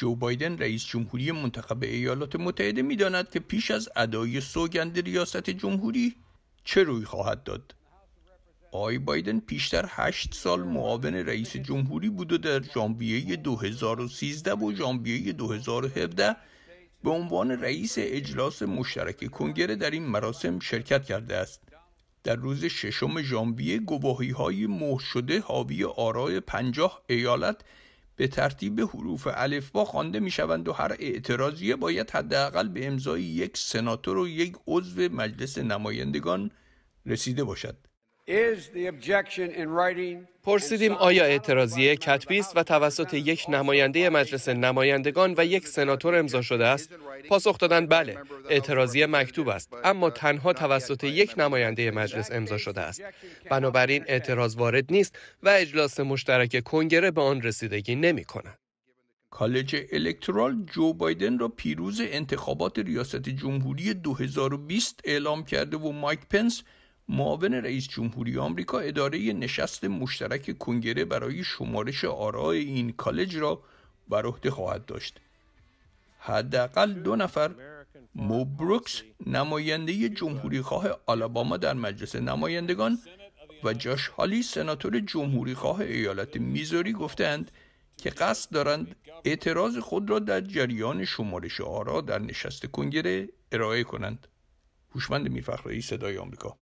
جو بایدن رئیس جمهوری منتخب ایالات متحده میداند که پیش از ادای سوگند ریاست جمهوری چه روی خواهد داد آقای بایدن پیشتر هشت سال معاون رئیس جمهوری بود و در ژانویه 2013 و ژانویه 2017 به عنوان رئیس اجلاس مشترک کنگره در این مراسم شرکت کرده است در روز ششم ژانویه گواهی های مهر شده حاوی آرای پنجاه ایالت به ترتیب حروف الفبا خوانده میشوند و هر اعتراضیه باید حداقل به امضای یک سناتور و یک عضو مجلس نمایندگان رسیده باشد پرسیدیم آیا اعتراضیه کتبی است و توسط یک نماینده مجلس نمایندگان و یک سناتور امضا شده است پاسخ دادن بله اعتراضیه مکتوب است اما تنها توسط یک نماینده مجلس امضا شده است بنابراین اعتراض وارد نیست و اجلاس مشترک کنگره به آن رسیدگی نمی کند کالج الکترال جو بایدن را پیروز انتخابات ریاست جمهوری 2020 اعلام کرده و مایک پنس معاون رئیس جمهوری آمریکا اداره نشست مشترک کنگره برای شمارش آراء این کالج را بر عهده خواهد داشت حداقل دو نفر مو بروکس نماینده جمهوریخواه آلاباما در مجلس نمایندگان و جاش هالی سناتور جمهوریخواه ایالت میزوری گفتند که قصد دارند اعتراض خود را در جریان شمارش آرا در نشست کنگره ارائه کنند. هوشمند میرفخرایی صدای آمریکا